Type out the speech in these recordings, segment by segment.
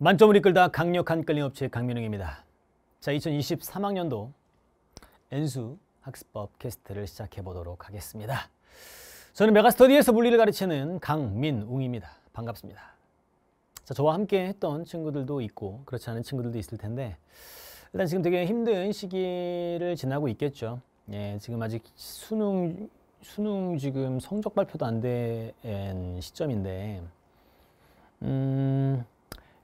만점을 이끌다 강력한 끌림업체 강민웅입니다. 자, 2023학년도 엔수 학습법 캐스트를 시작해 보도록 하겠습니다. 저는 메가스터디에서 물리를 가르치는 강민웅입니다. 반갑습니다. 자, 저와 함께 했던 친구들도 있고 그렇지 않은 친구들도 있을 텐데 일단 지금 되게 힘든 시기를 지나고 있겠죠. 예, 지금 아직 수능 수능 지금 성적 발표도 안 된 시점인데 음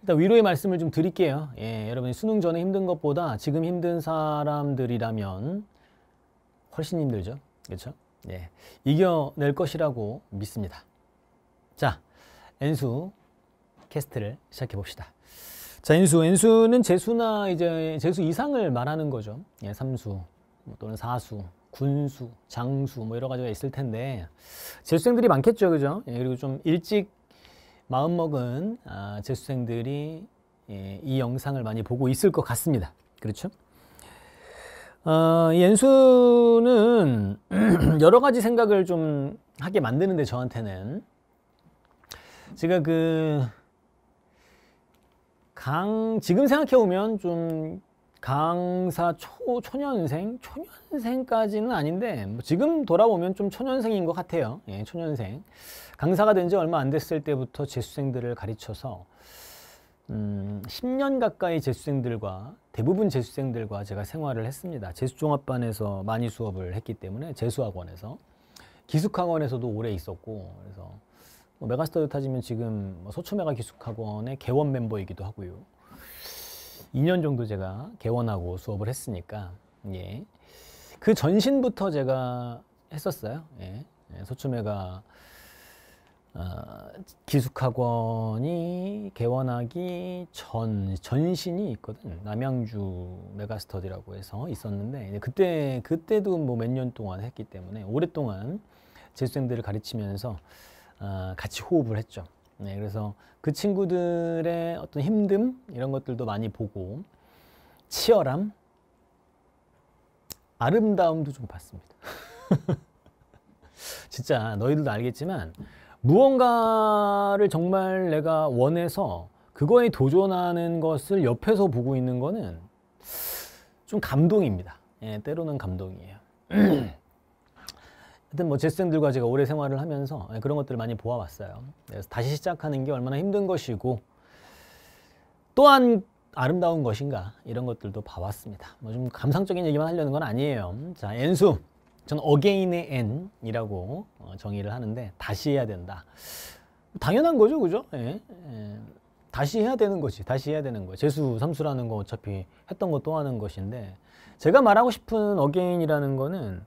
일단 위로의 말씀을 좀 드릴게요. 예, 여러분이 수능 전에 힘든 것보다 지금 힘든 사람들이라면 훨씬 힘들죠. 그렇죠? 예, 이겨낼 것이라고 믿습니다. 자, 엔수 캐스트를 시작해 봅시다. 자, 엔수. 엔수는 재수나 이제 재수 이상을 말하는 거죠. 예, 삼수 뭐 또는 사수, 군수, 장수 뭐 여러 가지가 있을 텐데 재수생들이 많겠죠. 그죠? 예, 그리고 좀 일찍 마음먹은 아, 재수생들이 예, 이 영상을 많이 보고 있을 것 같습니다. 그렇죠? 어, 연수는 여러 가지 생각을 좀 하게 만드는데 저한테는 제가 그강 지금 생각해 보면 좀 강사 초, 초년생? 초년생까지는 아닌데 뭐 지금 돌아보면 좀 초년생인 것 같아요. 예, 초년생. 강사가 된 지 얼마 안 됐을 때부터 재수생들을 가르쳐서 음, 10년 가까이 재수생들과 대부분 재수생들과 제가 생활을 했습니다. 재수종합반에서 많이 수업을 했기 때문에 재수학원에서 기숙학원에서도 오래 있었고 그래서 뭐 메가스터드 타지면 지금 뭐 소초메가 기숙학원의 개원 멤버이기도 하고요. 2년 정도 제가 개원하고 수업을 했으니까 예. 그 전신부터 제가 했었어요. 예. 예 소춤회가 어, 기숙학원이 개원하기 전 전신이 있거든. 남양주 메가스터디라고 해서 있었는데 그때 그때도 뭐 몇 년 동안 했기 때문에 오랫동안 재수생들을 가르치면서 어, 같이 호흡을 했죠. 네, 그래서 그 친구들의 어떤 힘듦 이런 것들도 많이 보고 치열함, 아름다움도 좀 봤습니다. 진짜 너희들도 알겠지만 무언가를 정말 내가 원해서 그거에 도전하는 것을 옆에서 보고 있는 거는 좀 감동입니다. 예, 때로는 감동이에요. 하여튼 뭐 재수생들과 제가 오래 생활을 하면서 예, 그런 것들을 많이 보아왔어요. 그래서 다시 시작하는 게 얼마나 힘든 것이고 또한 아름다운 것인가 이런 것들도 봐왔습니다. 뭐 좀 감상적인 얘기만 하려는 건 아니에요. 자, 엔수. 저는 어게인의 엔이라고 어, 정의를 하는데 다시 해야 된다. 당연한 거죠, 그죠? 예, 예. 다시 해야 되는 거지. 다시 해야 되는 거예요. 재수 삼수라는 거 어차피 했던 거 또 하는 것인데 제가 말하고 싶은 어게인이라는 거는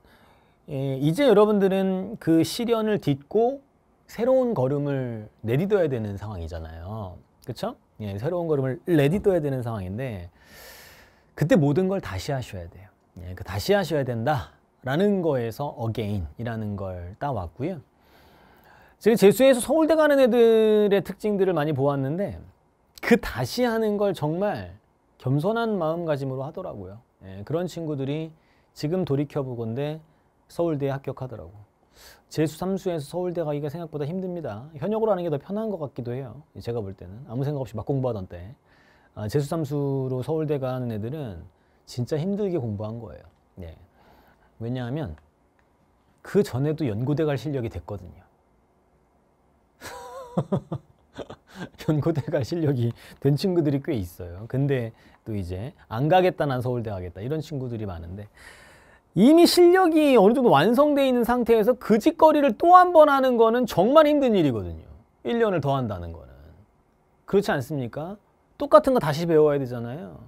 예, 이제 여러분들은 그 시련을 딛고 새로운 걸음을 내딛어야 되는 상황이잖아요. 그렇죠? 예, 새로운 걸음을 내딛어야 되는 상황인데 그때 모든 걸 다시 하셔야 돼요. 예, 그 다시 하셔야 된다라는 거에서 again이라는 걸 따왔고요. 제가 재수에서 서울대 가는 애들의 특징들을 많이 보았는데 그 다시 하는 걸 정말 겸손한 마음가짐으로 하더라고요. 예, 그런 친구들이 지금 돌이켜보건데 서울대에 합격하더라고. 재수 삼수에서 서울대 가기가 생각보다 힘듭니다. 현역으로 하는 게 더 편한 것 같기도 해요. 제가 볼 때는 아무 생각 없이 막 공부하던 때 아, 재수 삼수로 서울대 가는 애들은 진짜 힘들게 공부한 거예요. 네. 왜냐하면 그 전에도 연고대 갈 실력이 됐거든요. 연고대 갈 실력이 된 친구들이 꽤 있어요. 근데 또 이제 안 가겠다 난 서울대 가겠다 이런 친구들이 많은데 이미 실력이 어느 정도 완성되어 있는 상태에서 그 짓거리를 또 한 번 하는 거는 정말 힘든 일이거든요. 1년을 더 한다는 거는. 그렇지 않습니까? 똑같은 거 다시 배워야 되잖아요.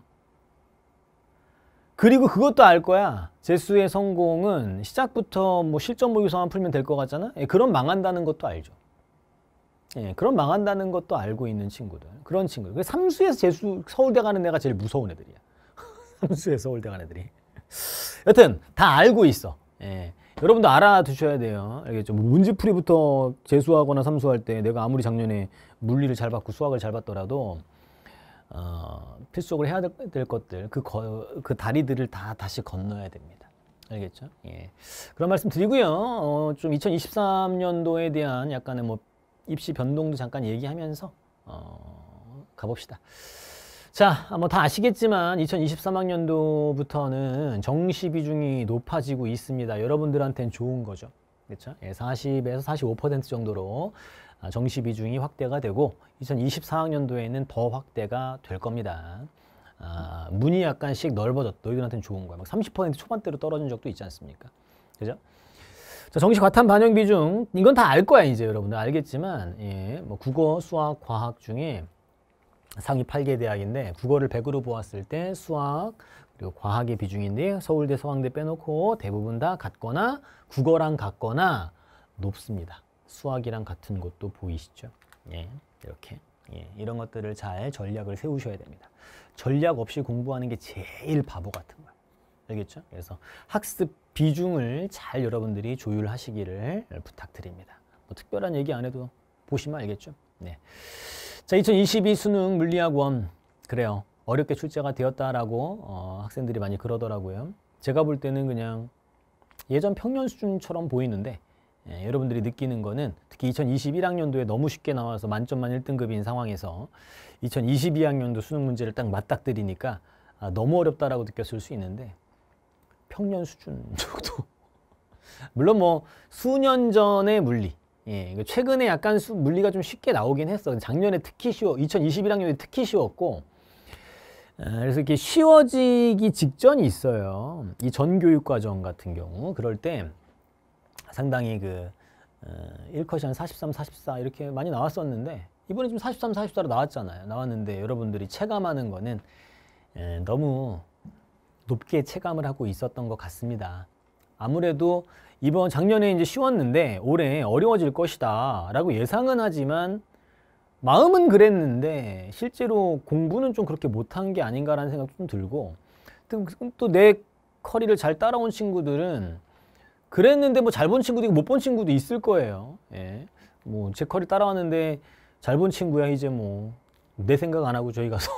그리고 그것도 알 거야. 재수의 성공은 시작부터 뭐 실전 모의서만 풀면 될 것 같잖아. 예, 그럼 망한다는 것도 알죠. 예, 그럼 망한다는 것도 알고 있는 친구들. 그런 친구들. 그 삼수에서 재수 서울대 가는 애가 제일 무서운 애들이야. 삼수에서 서울대 가는 애들이. 여튼 다 알고 있어. 예. 여러분도 알아두셔야 돼요. 알겠죠? 문제풀이부터 재수하거나 삼수할 때 내가 아무리 작년에 물리를 잘 받고 수학을 잘 받더라도 어, 필수적으로 해야 될, 것들 그, 거, 그 다리들을 다 다시 건너야 됩니다. 알겠죠? 예. 그런 말씀 드리고요. 어, 좀 2023년도에 대한 약간의 뭐 입시 변동도 잠깐 얘기하면서 어, 가봅시다. 자, 뭐 다 아시겠지만 2023학년도부터는 정시 비중이 높아지고 있습니다. 여러분들한테는 좋은 거죠. 그렇죠? 예, 40에서 45% 정도로 아, 정시 비중이 확대가 되고 2024학년도에는 더 확대가 될 겁니다. 아, 문이 약간씩 넓어졌, 너희들한테는 좋은 거야. 막 30% 초반대로 떨어진 적도 있지 않습니까? 그죠? 자, 정시 과탐 반영 비중, 이건 다 알 거야, 이제 여러분들. 알겠지만, 예, 뭐 국어, 수학, 과학 중에 상위 8개 대학인데 국어를 100으로 보았을 때 수학 그리고 과학의 비중인데 서울대 서강대 빼놓고 대부분 다 같거나 국어랑 같거나 높습니다. 수학이랑 같은 것도 보이시죠? 예, 이렇게 예, 이런 것들을 잘 전략을 세우셔야 됩니다. 전략 없이 공부하는 게 제일 바보 같은 거예요. 알겠죠? 그래서 학습 비중을 잘 여러분들이 조율하시기를 부탁드립니다. 뭐 특별한 얘기 안 해도 보시면 알겠죠? 네. 자, 2022 수능 물리학 원 그래요. 어렵게 출제가 되었다라고 어, 학생들이 많이 그러더라고요. 제가 볼 때는 그냥 예전 평년 수준처럼 보이는데 예, 여러분들이 느끼는 거는 특히 2021학년도에 너무 쉽게 나와서 만점만 1등급인 상황에서 2022학년도 수능 문제를 딱 맞닥뜨리니까 아, 너무 어렵다라고 느꼈을 수 있는데 평년 수준 정도 물론 뭐 수년 전의 물리 예, 그러니까 최근에 약간 수, 물리가 좀 쉽게 나오긴 했어. 작년에 특히 쉬워, 2021학년에 특히 쉬웠고, 아, 그래서 이렇게 쉬워지기 직전이 있어요. 이 전교육과정 같은 경우. 그럴 때 상당히 그, 일컷이한 43, 44 이렇게 많이 나왔었는데, 이번에 좀 43, 44로 나왔잖아요. 나왔는데 여러분들이 체감하는 거는 예, 너무 높게 체감을 하고 있었던 것 같습니다. 아무래도 이번 작년에 이제 쉬웠는데 올해 어려워질 것이다 라고 예상은 하지만 마음은 그랬는데 실제로 공부는 좀 그렇게 못한 게 아닌가라는 생각도 좀 들고 또 내 커리를 잘 따라온 친구들은 그랬는데 뭐 잘 본 친구도 있고 못본 친구도 있을 거예요. 예. 뭐 제 커리 따라왔는데 잘 본 친구야 이제 뭐 내 생각 안 하고 저희 가서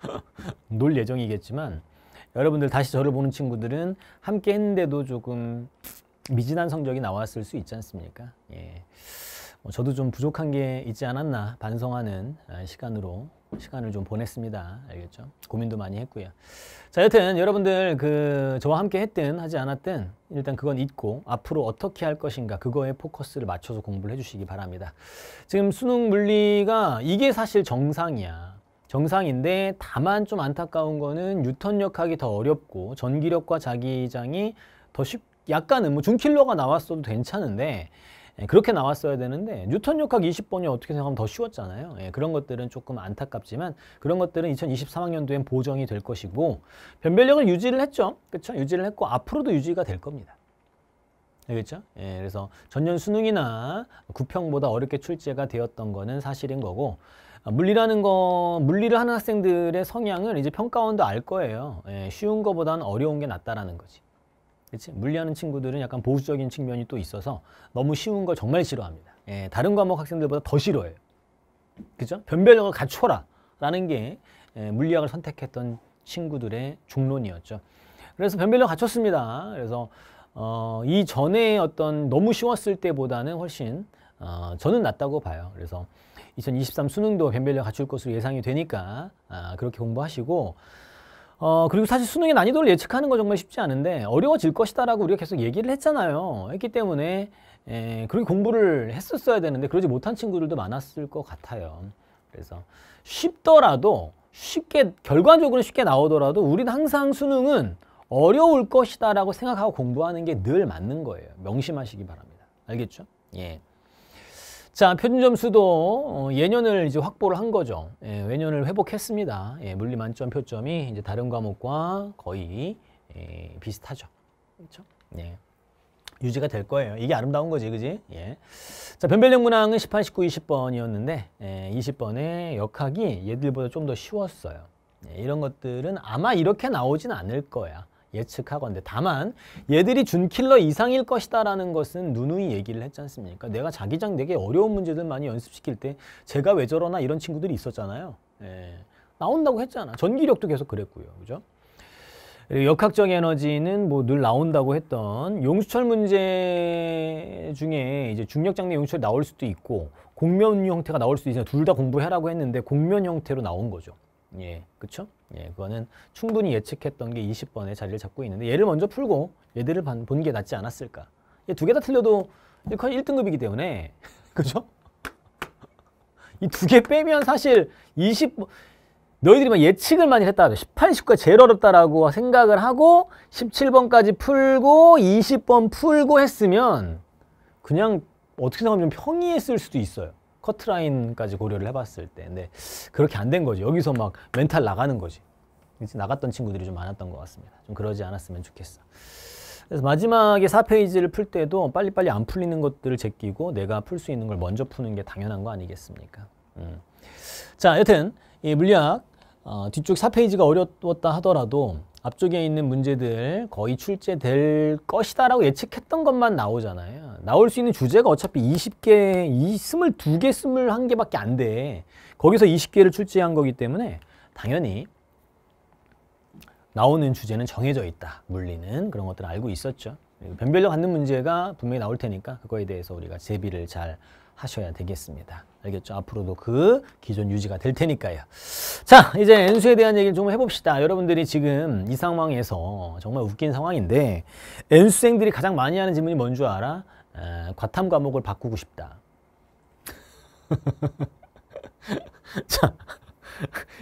놀 예정이겠지만 여러분들 다시 저를 보는 친구들은 함께 했는데도 조금 미진한 성적이 나왔을 수 있지 않습니까? 예. 뭐 저도 좀 부족한 게 있지 않았나 반성하는 아, 시간으로 시간을 좀 보냈습니다. 알겠죠? 고민도 많이 했고요. 자, 여튼 여러분들 그 저와 함께 했든 하지 않았든 일단 그건 잊고 앞으로 어떻게 할 것인가 그거에 포커스를 맞춰서 공부를 해주시기 바랍니다. 지금 수능 물리가 이게 사실 정상이야. 정상인데 다만 좀 안타까운 거는 유턴력하기 더 어렵고 전기력과 자기장이 더 쉽, 약간은 뭐 중킬러가 나왔어도 괜찮은데 예, 그렇게 나왔어야 되는데 뉴턴 역학 20번이 어떻게 생각하면 더 쉬웠잖아요. 예, 그런 것들은 조금 안타깝지만 그런 것들은 2023학년도엔 보정이 될 것이고 변별력을 유지를 했죠. 그렇죠? 유지를 했고 앞으로도 유지가 될 겁니다. 알겠죠? 예, 그래서 전년 수능이나 구평보다 어렵게 출제가 되었던 거는 사실인 거고 아, 물리라는 거 물리를 하는 학생들의 성향을 이제 평가원도 알 거예요. 예, 쉬운 거보다는 어려운 게 낫다라는 거지. 그렇지? 물리하는 친구들은 약간 보수적인 측면이 또 있어서 너무 쉬운 거 정말 싫어합니다. 예, 다른 과목 학생들보다 더 싫어해요. 그죠? 변별력을 갖춰라 라는 게 예, 물리학을 선택했던 친구들의 중론이었죠. 그래서 변별력 갖췄습니다. 그래서 어, 이전에 어떤 너무 쉬웠을 때보다는 훨씬 어, 저는 낮다고 봐요. 그래서 2023 수능도 변별력 갖출 것으로 예상이 되니까 아, 그렇게 공부하시고 어, 그리고 사실 수능의 난이도를 예측하는 거 정말 쉽지 않은데 어려워질 것이다라고 우리가 계속 얘기를 했잖아요. 했기 때문에 에, 예, 그렇게 공부를 했었어야 되는데 그러지 못한 친구들도 많았을 것 같아요. 그래서 쉽더라도 쉽게 결과적으로 쉽게 나오더라도 우리는 항상 수능은 어려울 것이다라고 생각하고 공부하는 게 늘 맞는 거예요. 명심하시기 바랍니다. 알겠죠? 예. 자, 표준점수도 어, 예년을 이제 확보를 한 거죠. 예, 외년을 회복했습니다. 예, 물리 만점 표점이 이제 다른 과목과 거의 예, 비슷하죠. 그렇죠? 예. 유지가 될 거예요. 이게 아름다운 거지, 그지? 예. 자, 변별력 문항은 18, 19, 20번이었는데 예, 20번의 역학이 얘들보다 좀 더 쉬웠어요. 예, 이런 것들은 아마 이렇게 나오진 않을 거야. 예측하건데 다만 얘들이 준킬러 이상일 것이다 라는 것은 누누이 얘기를 했지 않습니까? 내가 자기장 되게 어려운 문제들 많이 연습시킬 때 제가 왜 저러나 이런 친구들이 있었잖아요. 예. 나온다고 했잖아. 전기력도 계속 그랬고요. 그죠? 역학적 에너지는 뭐 늘 나온다고 했던 용수철 문제 중에 이제 중력장내 용수철 나올 수도 있고 공면 형태가 나올 수도 있어요. 둘다 공부해라고 했는데 공면 형태로 나온 거죠. 예, 그쵸? 예, 그거는 충분히 예측했던 게2 0번의 자리를 잡고 있는데 얘를 먼저 풀고 얘들을 본 게 낫지 않았을까? 얘두개 다 틀려도 거의 1등급이기 때문에 그죠? 이 두 개 빼면 사실 20 너희들이 막 예측을 많이 했다. 18, 19가 제일 어렵다라고 생각을 하고 17번까지 풀고 20번 풀고 했으면 그냥 어떻게 생각하면 좀 평이했을 수도 있어요. 커트라인까지 고려를 해봤을 때 근데 그렇게 안 된 거지 여기서 막 멘탈 나가는 거지 나갔던 친구들이 좀 많았던 것 같습니다 좀 그러지 않았으면 좋겠어 그래서 마지막에 4페이지를 풀 때도 빨리빨리 안 풀리는 것들을 제끼고 내가 풀 수 있는 걸 먼저 푸는 게 당연한 거 아니겠습니까 음. 자 여튼 이 물리학 어, 뒤쪽 4페이지가 어려웠다 하더라도 앞쪽에 있는 문제들 거의 출제될 것이다 라고 예측했던 것만 나오잖아요. 나올 수 있는 주제가 어차피 20개, 22개, 21개밖에 안 돼. 거기서 20개를 출제한 거기 때문에 당연히 나오는 주제는 정해져 있다. 물리는 그런 것들을 알고 있었죠. 변별력 갖는 문제가 분명히 나올 테니까 그거에 대해서 우리가 제비를잘 하셔야 되겠습니다. 알겠죠? 앞으로도 그 기존 유지가 될 테니까요. 자, 이제 N수에 대한 얘기를 좀 해봅시다. 여러분들이 지금 이 상황에서 정말 웃긴 상황인데 N수생들이 가장 많이 하는 질문이 뭔 줄 알아? 에, 과탐 과목을 바꾸고 싶다. 자,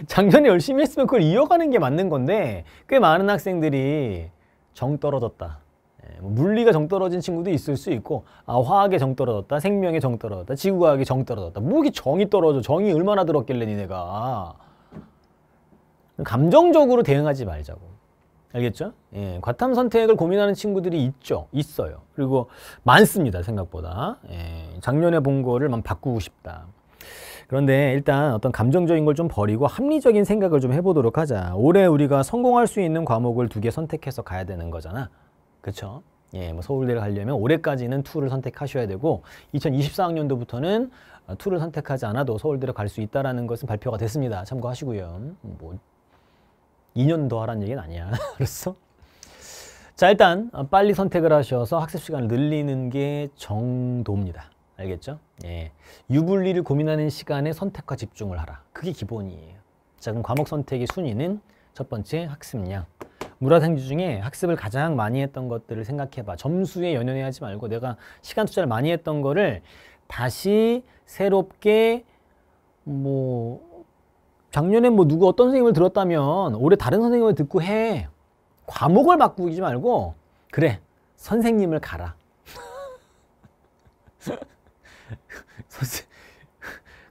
작년에 열심히 했으면 그걸 이어가는 게 맞는 건데 꽤 많은 학생들이 정 떨어졌다. 예, 뭐 물리가 정떨어진 친구도 있을 수 있고 아 화학에 정떨어졌다 생명에 정떨어졌다 지구과학에 정떨어졌다 뭐기 정이 떨어져 정이 얼마나 들었길래 니네가 감정적으로 대응하지 말자고 알겠죠? 예, 과탐 선택을 고민하는 친구들이 있죠 있어요 그리고 많습니다 생각보다 예, 작년에 본 거를 막 바꾸고 싶다 그런데 일단 어떤 감정적인 걸 좀 버리고 합리적인 생각을 좀 해보도록 하자 올해 우리가 성공할 수 있는 과목을 두 개 선택해서 가야 되는 거잖아 그렇죠? 예, 뭐 서울대를 가려면 올해까지는 투를 선택하셔야 되고 2024학년도부터는 어, 투를 선택하지 않아도 서울대를 갈 수있다라 것은 발표가 됐습니다. 참고하시고요. 뭐 2년 더 하라는 얘기는 아니야. 그래서 자 일단 어, 빨리 선택을 하셔서 학습 시간을 늘리는 게 정도입니다. 알겠죠? 예, 유불리를 고민하는 시간에 선택과 집중을 하라. 그게 기본이에요. 자 그럼 과목 선택의 순위는 첫 번째 학습량, 문화생지 중에 학습을 가장 많이 했던 것들을 생각해봐. 점수에 연연해 하지 말고 내가 시간 투자를 많이 했던 거를 다시 새롭게 뭐 작년에 뭐 누구 어떤 선생님을 들었다면 올해 다른 선생님을 듣고 해. 과목을 바꾸지 말고 그래 선생님을 가라.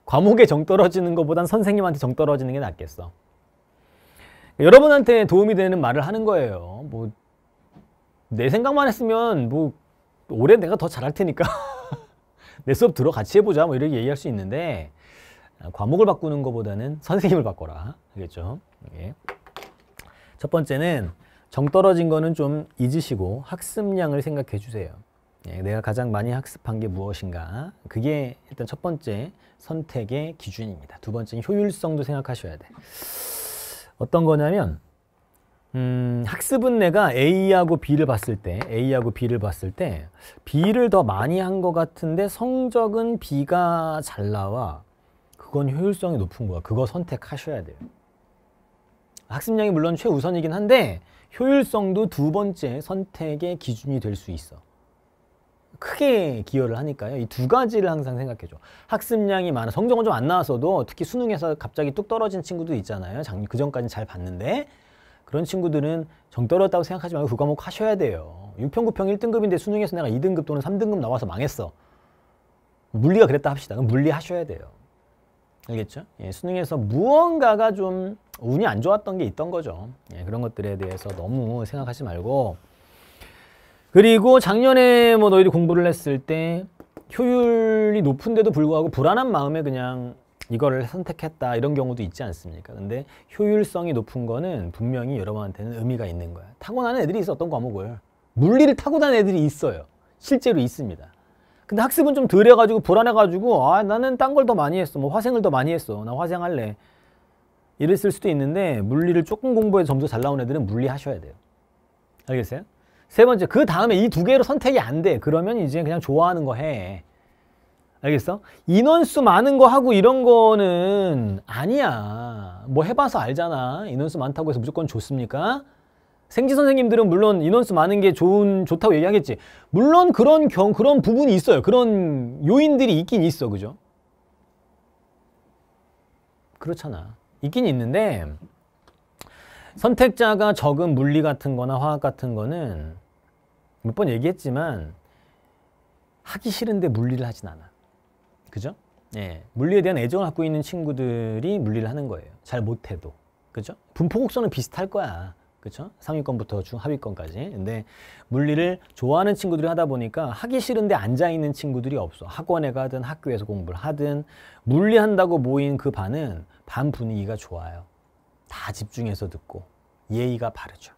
과목에 정 떨어지는 것보단 선생님한테 정 떨어지는 게 낫겠어. 여러분한테 도움이 되는 말을 하는 거예요. 뭐, 내 생각만 했으면 뭐, 올해 내가 더 잘할 테니까. 내 수업 들어 같이 해보자. 뭐, 이렇게 얘기할 수 있는데, 아, 과목을 바꾸는 것보다는 선생님을 바꿔라. 알겠죠? 예. 첫 번째는 정 떨어진 거는 좀 잊으시고 학습량을 생각해 주세요. 예, 내가 가장 많이 학습한 게 무엇인가? 그게 일단 첫 번째 선택의 기준입니다. 두 번째는 효율성도 생각하셔야 돼. 어떤 거냐면 음, 학습은 내가 A하고 B를 봤을 때 A하고 B를 봤을 때 B를 더 많이 한 것 같은데 성적은 B가 잘 나와 그건 효율성이 높은 거야 그거 선택하셔야 돼요 학습량이 물론 최우선이긴 한데 효율성도 두 번째 선택의 기준이 될 수 있어 크게 기여를 하니까요. 이 두 가지를 항상 생각해줘. 학습량이 많아. 성적은 좀 안나와서도 특히 수능에서 갑자기 뚝 떨어진 친구도 있잖아요. 그 전까지는 잘 봤는데 그런 친구들은 정 떨어졌다고 생각하지 말고 그 과목 하셔야 돼요. 6평, 9평 1등급인데 수능에서 내가 2등급 또는 3등급 나와서 망했어. 물리가 그랬다 합시다. 그럼 물리 하셔야 돼요. 알겠죠? 예, 수능에서 무언가가 좀 운이 안 좋았던 게 있던 거죠. 예, 그런 것들에 대해서 너무 생각하지 말고 그리고 작년에 뭐 너희들이 공부를 했을 때 효율이 높은데도 불구하고 불안한 마음에 그냥 이거를 선택했다 이런 경우도 있지 않습니까? 근데 효율성이 높은 거는 분명히 여러분한테는 의미가 있는 거야. 타고나는 애들이 있어 어떤 과목을. 물리를 타고난 애들이 있어요. 실제로 있습니다. 근데 학습은 좀 덜 해가지고 불안해가지고 아 나는 딴 걸 더 많이 했어. 뭐 화생을 더 많이 했어. 나 화생할래. 이랬을 수도 있는데 물리를 조금 공부해서 점수 잘 나온 애들은 물리 하셔야 돼요. 알겠어요? 세 번째, 그 다음에 이 두 개로 선택이 안 돼. 그러면 이제 그냥 좋아하는 거 해. 알겠어? 인원수 많은 거 하고 이런 거는 아니야. 뭐 해봐서 알잖아. 인원수 많다고 해서 무조건 좋습니까? 생지 선생님들은 물론 인원수 많은 게 좋은 좋다고 얘기하겠지. 물론 그런 경 그런 부분이 있어요. 그런 요인들이 있긴 있어, 그죠? 그렇잖아. 있긴 있는데 선택자가 적은 물리 같은 거나 화학 같은 거는 몇 번 얘기했지만 하기 싫은데 물리를 하진 않아. 그죠? 예. 물리에 대한 애정을 갖고 있는 친구들이 물리를 하는 거예요. 잘 못해도. 그죠? 분포 곡선은 비슷할 거야. 그죠 상위권부터 중하위권까지. 근데 물리를 좋아하는 친구들이 하다 보니까 하기 싫은데 앉아 있는 친구들이 없어. 학원에 가든 학교에서 공부를 하든 물리 한다고 모인 그 반은 반 분위기가 좋아요. 다 집중해서 듣고 예의가 바르죠.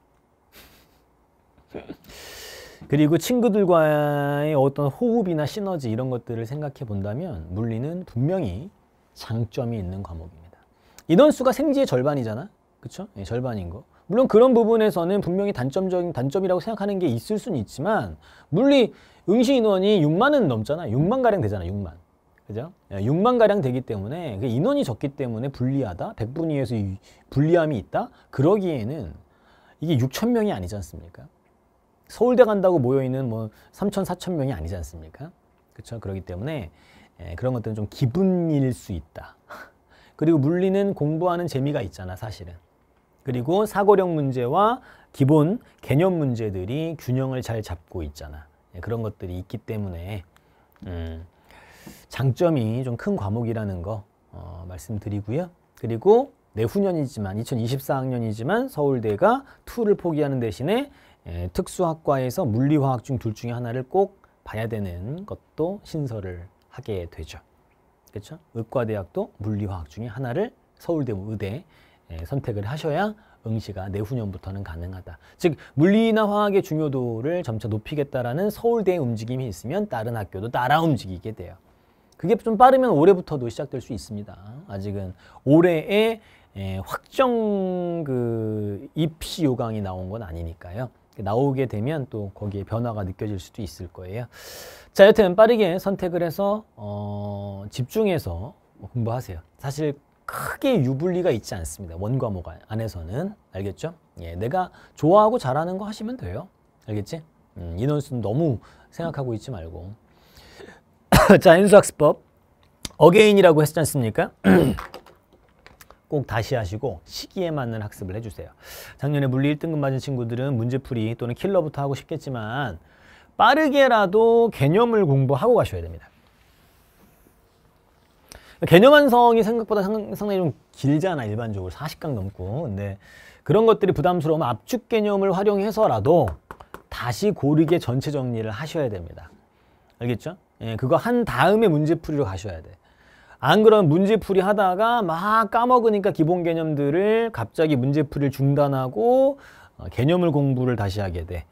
그리고 친구들과의 어떤 호흡이나 시너지 이런 것들을 생각해 본다면 물리는 분명히 장점이 있는 과목입니다. 인원수가 생지의 절반이잖아. 그쵸? 네, 절반인 거. 물론 그런 부분에서는 분명히 단점적인 단점이라고 생각하는 게 있을 수는 있지만 물리 응시 인원이 6만은 넘잖아. 6만 가량 되잖아. 6만. 그죠? 6만 예, 가량 되기 때문에 그 인원이 적기 때문에 불리하다. 1분 이에서 불리함이 있다. 그러기에는 이게 6천 명이 아니지 않습니까? 서울대 간다고 모여 있는 뭐 3천, 4천 명이 아니지 않습니까? 그렇죠? 그러기 때문에 예, 그런 것들은 좀 기분일 수 있다. 그리고 물리는 공부하는 재미가 있잖아, 사실은. 그리고 사고력 문제와 기본 개념 문제들이 균형을 잘 잡고 있잖아. 예, 그런 것들이 있기 때문에 음. 장점이 좀 큰 과목이라는 거 어, 말씀드리고요. 그리고 내후년이지만 2024학년이지만 서울대가 투를 포기하는 대신에 에, 예, 특수학과에서 물리화학 중 둘 중에 하나를 꼭 봐야 되는 것도 신설을 하게 되죠. 그렇죠? 의과대학도 물리화학 중에 하나를 서울대 의대 에, 예, 선택을 하셔야 응시가 내후년부터는 가능하다. 즉 물리나 화학의 중요도를 점차 높이겠다라는 서울대의 움직임이 있으면 다른 학교도 따라 움직이게 돼요. 그게 좀 빠르면 올해부터도 시작될 수 있습니다. 아직은 올해에 예, 확정 그 입시 요강이 나온 건 아니니까요. 나오게 되면 또 거기에 변화가 느껴질 수도 있을 거예요. 자, 여튼 빠르게 선택을 해서 어, 집중해서 공부하세요. 사실 크게 유불리가 있지 않습니다. 원과목 안에서는 알겠죠? 예, 내가 좋아하고 잘하는 거 하시면 돼요. 알겠지? 음, 인원수는 너무 생각하고 있지 말고 자, 인수학습법. 어게인이라고 했지 않습니까? 꼭 다시 하시고 시기에 맞는 학습을 해주세요. 작년에 물리 1등급 맞은 친구들은 문제풀이 또는 킬러부터 하고 싶겠지만 빠르게라도 개념을 공부하고 가셔야 됩니다. 개념 완성이 생각보다 상당히 좀 길잖아 일반적으로 40강 넘고 근데 그런 것들이 부담스러우면 압축 개념을 활용해서라도 다시 고르게 전체 정리를 하셔야 됩니다. 알겠죠? 예, 그거 한 다음에 문제풀이로 가셔야 돼. 안 그러면 문제풀이 하다가 막 까먹으니까 기본 개념들을 갑자기 문제풀이를 중단하고 어, 개념을 공부를 다시 하게 돼.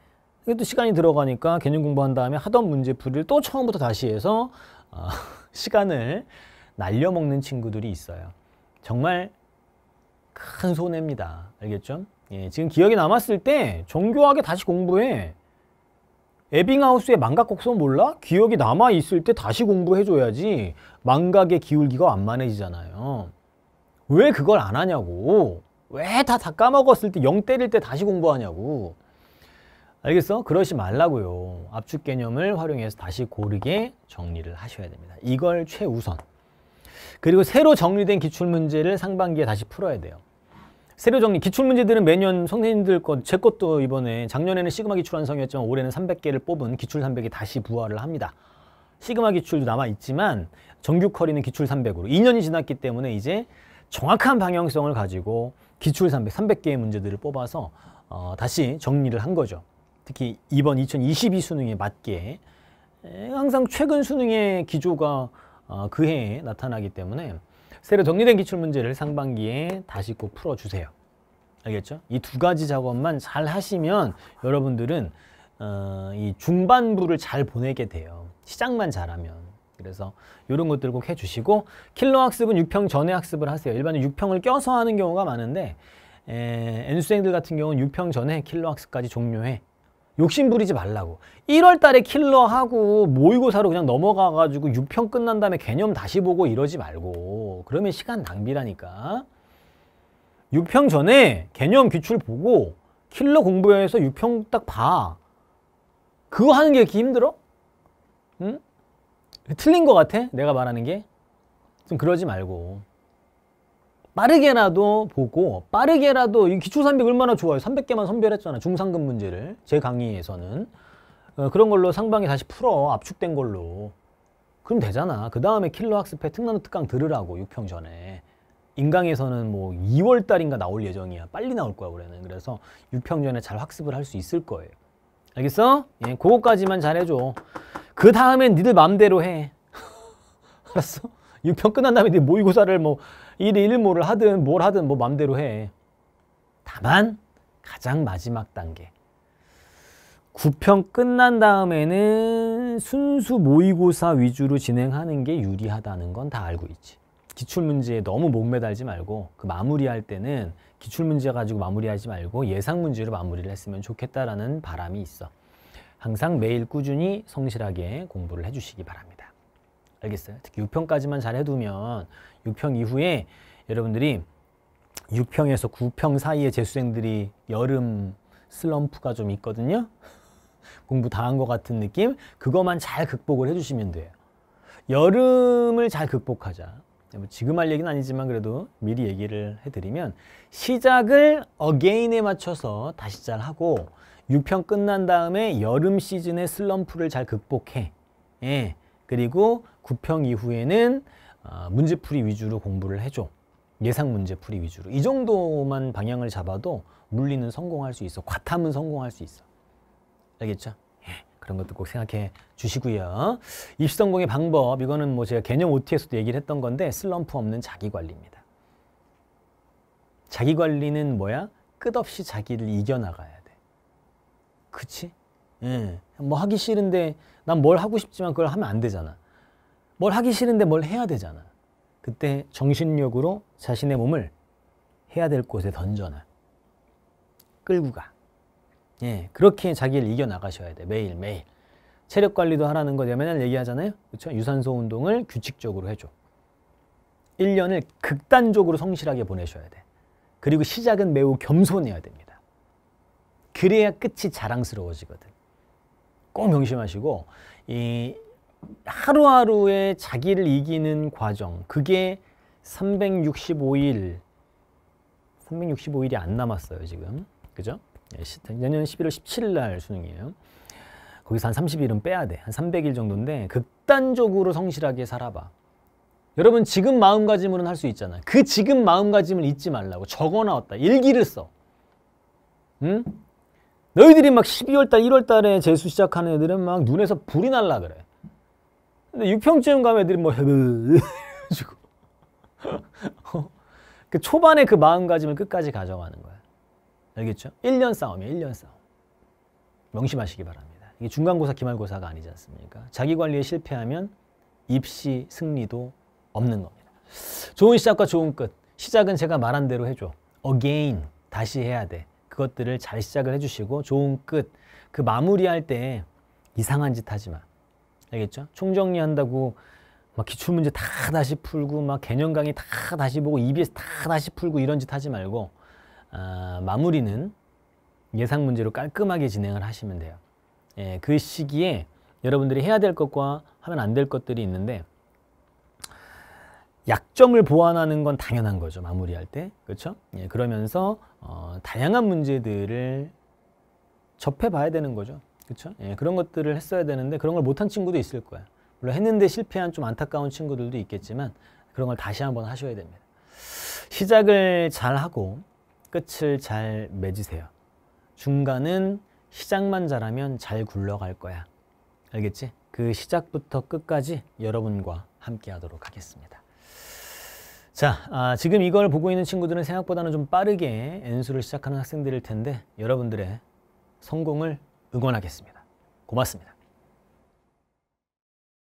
이것도 시간이 들어가니까 개념 공부한 다음에 하던 문제풀이를 또 처음부터 다시 해서 어, 시간을 날려먹는 친구들이 있어요. 정말 큰 손해입니다. 알겠죠? 예, 지금 기억이 남았을 때 정교하게 다시 공부해. 에빙하우스의 망각 곡선 몰라? 기억이 남아있을 때 다시 공부해줘야지 망각의 기울기가 완만해지잖아요. 왜 그걸 안 하냐고. 왜 다 다 까먹었을 때0 때릴 때 다시 공부하냐고. 알겠어? 그러지 말라고요. 압축 개념을 활용해서 다시 고르게 정리를 하셔야 됩니다. 이걸 최우선. 그리고 새로 정리된 기출문제를 상반기에 다시 풀어야 돼요. 세료 정리 기출 문제들은 매년 선생님들 것, 제 것도 이번에 작년에는 시그마 기출 완성이었지만 올해는 300개를 뽑은 기출 300이 다시 부활을 합니다. 시그마 기출도 남아있지만 정규 커리는 기출 300으로 2년이 지났기 때문에 이제 정확한 방향성을 가지고 기출 300, 300개의 문제들을 뽑아서 어, 다시 정리를 한 거죠. 특히 이번 2022 수능에 맞게 항상 최근 수능의 기조가 어, 그 해에 나타나기 때문에 새로 정리된 기출문제를 상반기에 다시 꼭 풀어주세요. 알겠죠? 이 두 가지 작업만 잘 하시면 여러분들은 어, 이 중반부를 잘 보내게 돼요. 시작만 잘하면. 그래서 이런 것들 꼭 해주시고 킬러 학습은 6평 전에 학습을 하세요. 일반에 6평을 껴서 하는 경우가 많은데 N수생들 같은 경우는 6평 전에 킬러 학습까지 종료해 욕심 부리지 말라고. 1월 달에 킬러하고 모의고사로 그냥 넘어가가지고 6평 끝난 다음에 개념 다시 보고 이러지 말고. 그러면 시간 낭비라니까. 6평 전에 개념 기출 보고 킬러 공부해서 6평 딱 봐. 그거 하는 게 이렇게 힘들어? 응? 틀린 것 같아? 내가 말하는 게? 좀 그러지 말고. 빠르게라도 보고 빠르게라도 이기초3 0 0 얼마나 좋아요. 300개만 선별했잖아. 중상급 문제를. 제 강의에서는. 어, 그런 걸로 상방에 다시 풀어. 압축된 걸로. 그럼 되잖아. 그 다음에 킬러 학습회 특난 특강 들으라고 6평 전에. 인강에서는 뭐 2월 달인가 나올 예정이야. 빨리 나올 거야 올해는. 그래서 6평 전에 잘 학습을 할 수 있을 거예요. 알겠어? 예, 그거까지만 잘해줘. 그 다음엔 니들 맘대로 해. 알았어? 6평 끝난 다음에 니 네 모의고사를 뭐 1일1모를 하든 뭘 하든 뭐음대로 해. 다만 가장 마지막 단계. 9평 끝난 다음에는 순수 모의고사 위주로 진행하는 게 유리하다는 건 다 알고 있지. 기출문제에 너무 목매달지 말고 그 마무리할 때는 기출문제 가지고 마무리하지 말고 예상문제로 마무리를 했으면 좋겠다라는 바람이 있어. 항상 매일 꾸준히 성실하게 공부를 해주시기 바랍니다. 알겠어요? 특히 6평까지만 잘 해두면 6평 이후에 여러분들이 6평에서 9평 사이에 재수생들이 여름 슬럼프가 좀 있거든요. 공부 다 한 것 같은 느낌 그것만 잘 극복을 해주시면 돼요. 여름을 잘 극복하자. 뭐 지금 할 얘기는 아니지만 그래도 미리 얘기를 해드리면 시작을 어게인에 맞춰서 다시 잘 하고 6평 끝난 다음에 여름 시즌의 슬럼프를 잘 극복해. 예. 그리고 9평 이후에는 아, 문제풀이 위주로 공부를 해줘. 예상 문제풀이 위주로. 이 정도만 방향을 잡아도 물리는 성공할 수 있어. 과탐은 성공할 수 있어. 알겠죠? 예, 그런 것도 꼭 생각해 주시고요. 입시 성공의 방법, 이거는 뭐 제가 개념 OT에서도 얘기를 했던 건데 슬럼프 없는 자기관리입니다. 자기관리는 뭐야? 끝없이 자기를 이겨나가야 돼. 그치? 예, 뭐 하기 싫은데 난뭘 하고 싶지만 그걸 하면 안 되잖아. 뭘 하기 싫은데 뭘 해야 되잖아. 그때 정신력으로 자신의 몸을 해야 될 곳에 던져놔. 끌고 가. 예, 그렇게 자기를 이겨나가셔야 돼. 매일매일. 체력 관리도 하라는 거냐 맨날 얘기하잖아요. 그렇죠? 유산소 운동을 규칙적으로 해줘. 1년을 극단적으로 성실하게 보내셔야 돼. 그리고 시작은 매우 겸손해야 됩니다. 그래야 끝이 자랑스러워지거든. 꼭 명심하시고 이 하루하루의 자기를 이기는 과정 그게 365일 365일이 안 남았어요 지금 그죠? 예, 내년 11월 17일 날 수능이에요 거기서 한 30일은 빼야 돼 한 300일 정도인데 극단적으로 성실하게 살아봐 여러분 지금 마음가짐으로는 할 수 있잖아 요그 지금 마음가짐을 잊지 말라고 적어놨다 일기를 써 응? 너희들이 막 12월달, 1월달에 재수 시작하는 애들은 막 눈에서 불이 날라 그래. 근데 육평쯤 가면 애들이 뭐 해가지고 어. 그 초반에 그 마음가짐을 끝까지 가져가는 거야. 알겠죠? 1년 싸움이에요. 1년 싸움. 명심하시기 바랍니다. 이게 중간고사, 기말고사가 아니지 않습니까? 자기관리에 실패하면 입시 승리도 없는 겁니다. 좋은 시작과 좋은 끝. 시작은 제가 말한 대로 해줘. Again. 다시 해야 돼. 그것들을 잘 시작을 해주시고 좋은 끝, 그 마무리할 때 이상한 짓 하지 마. 알겠죠? 총정리한다고 막 기출문제 다 다시 풀고 막 개념 강의 다 다시 보고 EBS 다 다시 풀고 이런 짓 하지 말고 아, 마무리는 예상 문제로 깔끔하게 진행을 하시면 돼요. 예, 그 시기에 여러분들이 해야 될 것과 하면 안 될 것들이 있는데 약점을 보완하는 건 당연한 거죠. 마무리할 때. 그렇죠? 예, 그러면서 어, 다양한 문제들을 접해봐야 되는 거죠. 그렇죠? 예, 그런 것들을 했어야 되는데 그런 걸 못한 친구도 있을 거야. 물론 했는데 실패한 좀 안타까운 친구들도 있겠지만 그런 걸 다시 한번 하셔야 됩니다. 시작을 잘 하고 끝을 잘 맺으세요. 중간은 시작만 잘하면 잘 굴러갈 거야. 알겠지? 그 시작부터 끝까지 여러분과 함께 하도록 하겠습니다. 자, 아, 지금 이걸 보고 있는 친구들은 생각보다는 좀 빠르게 N수를 시작하는 학생들일 텐데 여러분들의 성공을 응원하겠습니다. 고맙습니다.